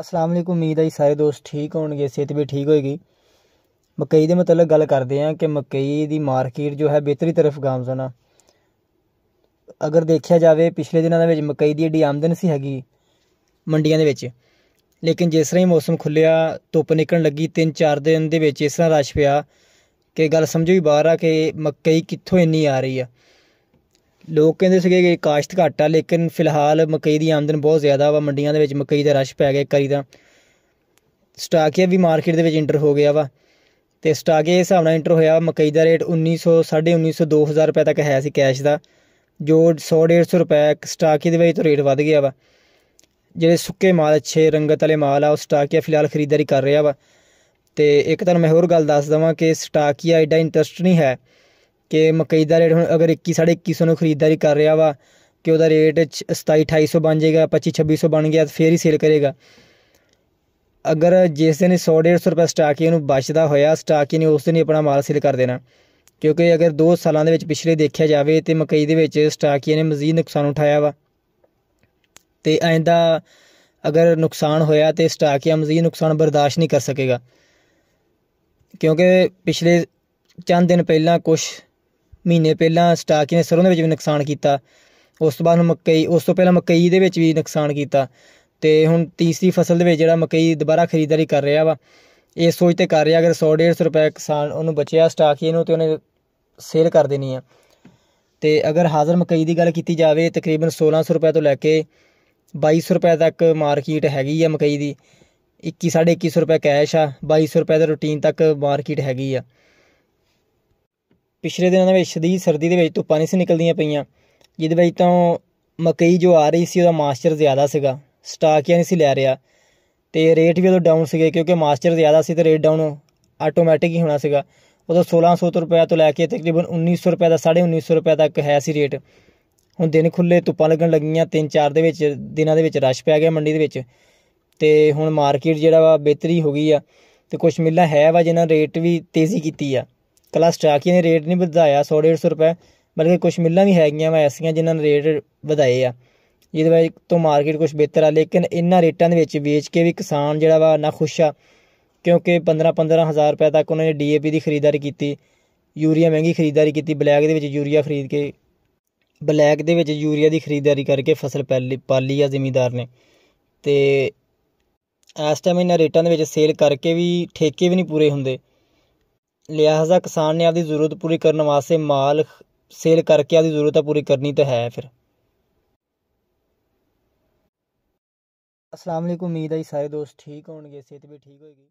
ਅਸਲਾਮ ਅਲੈਕੁਮ ਉਮੀਦ ਹੈ ਸਾਰੇ ਦੋਸਤ ਠੀਕ ਹੋਣਗੇ ਸਿਹਤ ਵੀ ਠੀਕ ਹੋਏਗੀ ਮਕਈ ਦੇ ਮਤਲਬ ਗੱਲ ਕਰਦੇ ਆ ਕਿ ਮਕਈ ਦੀ ਮਾਰਕੀਟ ਜੋ ਹੈ ਬਿਹਤਰੀ ਤਰਫ ਗਾਮਜ਼ਨ ਆ ਅਗਰ ਦੇਖਿਆ ਜਾਵੇ ਪਿਛਲੇ ਦਿਨਾਂ ਦੇ ਵਿੱਚ ਮਕਈ ਦੀ ਏਡੀ ਆਮਦਨ ਸੀ ਹੈਗੀ ਮੰਡੀਆਂ ਦੇ ਵਿੱਚ ਲੇਕਿਨ ਜਿਸ ਤਰ੍ਹਾਂ ਹੀ ਮੌਸਮ ਖੁੱਲਿਆ ਧੁੱਪ ਨਿਕਲਣ ਲੱਗੀ 3-4 ਦਿਨ ਦੇ ਵਿੱਚ ਇਸ ਤਰ੍ਹਾਂ ਰਸ਼ ਪਿਆ ਕਿ ਗੱਲ ਸਮਝੋ ਹੀ ਬਾਹਰ ਆ ਕਿ ਮਕਈ ਕਿੱਥੋਂ ਇੰਨੀ ਆ ਰਹੀ ਆ ਲੋਕ ਕਹਿੰਦੇ ਸੀਗੇ ਕਿ ਕਾਸ਼ਤ ਘੱਟ ਆ ਲੇਕਿਨ ਫਿਲਹਾਲ ਮਕਈ ਦੀ ਆਮਦਨ ਬਹੁਤ ਜ਼ਿਆਦਾ ਵਾ ਮੰਡੀਆਂ ਦੇ ਵਿੱਚ ਮਕਈ ਦਾ ਰਸ਼ ਪੈ ਗਿਆ ਕਰੀ ਦਾ ਸਟਾਕੀਆ ਵੀ ਮਾਰਕੀਟ ਦੇ ਵਿੱਚ ਇੰਟਰ ਹੋ ਗਿਆ ਵਾ ਤੇ ਸਟਾਕੀਆ ਦੇ ਹਿਸਾਬ ਨਾਲ ਇੰਟਰ ਹੋਇਆ ਮਕਈ ਦਾ ਰੇਟ 1900 1950 2000 ਰੁਪਏ ਤੱਕ ਹੈ ਸੀ ਕੈਸ਼ ਦਾ ਜੋ 100 150 ਰੁਪਏ ਸਟਾਕੀਆ ਦੇ ਵਿੱਚ ਤੋਂ ਰੇਟ ਵੱਧ ਗਿਆ ਵਾ ਜਿਹੜੇ ਸੁੱਕੇ ਮਾਲ ਅੱਛੇ ਰੰਗਤ ਵਾਲੇ ਮਾਲ ਆ ਉਹ ਸਟਾਕੀਆ ਫਿਲਹਾਲ ਖਰੀਦਦਾਰੀ ਕਰ ਰਿਹਾ ਵਾ ਤੇ ਇੱਕ ਤੁਹਾਨੂੰ ਮੈਂ ਹੋਰ ਗੱਲ ਦੱਸ ਦਵਾਂ ਕਿ ਸਟਾਕੀਆ ਐਡਾ ਇੰਟਰਸਟ ਨਹੀਂ ਹੈ ਕਿ ਮਕਈ ਦਾ ਰੇਟ ਹੁਣ ਅਗਰ 21 2150 ਨੂੰ ਖਰੀਦਦਾਰੀ ਕਰ ਰਿਹਾ ਵਾ ਕਿ ਉਹਦਾ ਰੇਟ 27 2800 ਬਣ ਜਾਏਗਾ 25 2600 ਬਣ ਗਿਆ ਫੇਰ ਹੀ ਸੇਲ ਕਰੇਗਾ ਅਗਰ ਜਿਸ ਦਿਨ 100 150 ਰੁਪਏ ਸਟਾਕ ਹੀ ਉਹਨੂੰ ਬਚਦਾ ਹੋਇਆ ਸਟਾਕ ਹੀ ਨਹੀਂ ਉਸ ਦਿਨ ਹੀ ਆਪਣਾ ਮਾਲ ਸੇਲ ਕਰ ਦੇਣਾ ਕਿਉਂਕਿ ਅਗਰ 2 ਸਾਲਾਂ ਦੇ ਵਿੱਚ ਪਿਛਲੇ ਦੇਖਿਆ ਜਾਵੇ ਤੇ ਮਕਈ ਦੇ ਵਿੱਚ ਸਟਾਕ ਹੀ ਨੇ ਮਜ਼ੀਦ ਨੁਕਸਾਨ ਉਠਾਇਆ ਵਾ ਤੇ ਐਂਦਾ ਅਗਰ ਨੁਕਸਾਨ ਹੋਇਆ ਤੇ ਸਟਾਕ ਹੀ ਮਜ਼ੀਦ ਨੁਕਸਾਨ ਬਰਦਾਸ਼ਤ ਨਹੀਂ ਕਰ ਸਕੇਗਾ ਕਿਉਂਕਿ ਪਿਛਲੇ ਚੰਦ ਦਿਨ ਪਹਿਲਾਂ ਕੁਝ ਮਹੀਨੇ ਪਹਿਲਾਂ ਸਟਾਕ ਨੇ ਸਰੋਂ ਦੇ ਵਿੱਚ ਵੀ ਨੁਕਸਾਨ ਕੀਤਾ ਉਸ ਤੋਂ ਬਾਅਦ ਮੱਕਈ ਉਸ ਤੋਂ ਪਹਿਲਾਂ ਮੱਕਈ ਦੇ ਵਿੱਚ ਵੀ ਨੁਕਸਾਨ ਕੀਤਾ ਤੇ ਹੁਣ ਤੀਸਰੀ ਫਸਲ ਦੇ ਵਿੱਚ ਜਿਹੜਾ ਮੱਕਈ ਦੁਬਾਰਾ ਖਰੀਦਦਾਰੀ ਕਰ ਰਿਹਾ ਵਾ ਇਹ ਸੋਚ ਤੇ ਕਰ ਰਿਹਾ ਅਗਰ 100 150 ਰੁਪਏ ਕਿਸਾਨ ਉਹਨੂੰ ਬਚਿਆ ਸਟਾਕ ਇਹਨੂੰ ਤੇ ਉਹਨੇ ਸੇਲ ਕਰ ਦੇਣੀ ਆ ਤੇ ਅਗਰ ਹਾਜ਼ਰ ਮੱਕਈ ਦੀ ਗੱਲ ਕੀਤੀ ਜਾਵੇ ਤਕਰੀਬਨ 1600 ਰੁਪਏ ਤੋਂ ਲੈ ਕੇ 2200 ਰੁਪਏ ਤੱਕ ਮਾਰਕੀਟ ਹੈਗੀ ਆ ਮੱਕਈ ਦੀ 21 2100 ਰੁਪਏ ਕੈਸ਼ ਆ 2200 ਰੁਪਏ ਦਾ ਰੂਟੀਨ ਤੱਕ ਮਾਰਕੀਟ ਹੈਗੀ ਆ ਪਿਛਲੇ ਦਿਨਾਂ ਦੇ ਵਿੱਚ ਸਦੀ ਸਰਦੀ ਦੇ ਵਿੱਚ ਧੁੱਪਾਂ ਨਹੀਂ ਸੀ ਨਿਕਲਦੀਆਂ ਪਈਆਂ ਜਿਹਦੇ ਵਿੱਚ ਤਾਂ ਮਕਈ ਜੋ ਆ ਰਹੀ ਸੀ ਉਹਦਾ ਮਾਸਚਰ ਜ਼ਿਆਦਾ ਸੀਗਾ ਸਟਾਕ ਹੀ ਨਹੀਂ ਸੀ ਲੈ ਰਿਹਾ ਤੇ ਰੇਟ ਵੀ ਉਹਦਾ ਡਾਊਨ ਸੀਗੇ ਕਿਉਂਕਿ ਮਾਸਚਰ ਜ਼ਿਆਦਾ ਸੀ ਤੇ ਰੇਟ ਡਾਊਨ ਆਟੋਮੈਟਿਕ ਹੀ ਹੋਣਾ ਸੀਗਾ ਉਦੋਂ 1600 ਰੁਪਏ ਤੋਂ ਲੈ ਕੇ ਤਕਰੀਬਨ 1900 ਰੁਪਏ ਦਾ 1950 ਰੁਪਏ ਤੱਕ ਹੈ ਸੀ ਰੇਟ ਹੁਣ ਦਿਨ ਖੁੱਲੇ ਧੁੱਪਾਂ ਲੱਗਣ ਲੱਗੀਆਂ 3-4 ਦੇ ਵਿੱਚ ਦਿਨਾਂ ਦੇ ਵਿੱਚ ਰਸ਼ ਪੈ ਗਿਆ ਮੰਡੀ ਦੇ ਵਿੱਚ ਤੇ ਹੁਣ ਮਾਰਕੀਟ ਜਿਹੜਾ ਵਾ ਬਿਹਤਰੀ ਹੋ ਗਈ ਆ ਤੇ ਕੁਝ ਮਿਲਣਾ ਹੈ ਵਾ ਜਿਨ੍ਹਾਂ ਰੇਟ ਵੀ ਤੇਜ਼ੀ ਕੀਤੀ ਆ ਕਲਾਸ ਸਟਾਕੀ ਨੇ ਰੇਟ ਨਹੀਂ ਵਧਾਇਆ 100 150 ਰੁਪਏ ਬਲਕਿ ਕੁਝ ਮਿੱਲਾਂ ਵੀ ਹੈਗੀਆਂ ਵਾ ਐਸੀਆਂ ਜਿਨ੍ਹਾਂ ਨੇ ਰੇਟ ਵਧਾਏ ਆ ਜਿਹਦੇ ਵਿੱਚ ਤੋਂ ਮਾਰਕੀਟ ਕੁਝ ਬਿਹਤਰ ਆ ਲੇਕਿਨ ਇਨ੍ਹਾਂ ਰੇਟਾਂ ਦੇ ਵਿੱਚ ਵੇਚ ਕੇ ਵੀ ਕਿਸਾਨ ਜਿਹੜਾ ਵਾ ਨਾ ਖੁਸ਼ ਆ ਕਿਉਂਕਿ 15 15000 ਰੁਪਏ ਤੱਕ ਉਹਨਾਂ ਨੇ ਡੀਏਪੀ ਦੀ ਖਰੀਦਦਾਰੀ ਕੀਤੀ ਯੂਰੀਆ ਮਹਿੰਗੀ ਖਰੀਦਦਾਰੀ ਕੀਤੀ ਬਲੈਕ ਦੇ ਵਿੱਚ ਯੂਰੀਆ ਖਰੀਦ ਕੇ ਬਲੈਕ ਦੇ ਵਿੱਚ ਯੂਰੀਆ ਦੀ ਖਰੀਦਦਾਰੀ ਕਰਕੇ ਫਸਲ ਪਹਿਲੀ ਪਾਲੀ ਆ ਜ਼ਿਮੀਦਾਰ ਨੇ ਤੇ ਇਸ ਟਾਈਮ ਇਹਨਾਂ ਰੇਟਾਂ ਦੇ ਵਿੱਚ ਸੇਲ ਕਰਕੇ ਵੀ ਠੇਕੇ ਵੀ ਨਹੀਂ ਪੂਰੇ ਹੁੰਦੇ लिहाजा किसान ने आपकी ज़रूरत पूरी करने वास्ते माल सेल करके आपकी ज़रूरत पूरी करनी तो है फिर असलम उम्मीद है सारे दोस्त ठीक हो सेहत भी ठीक होगी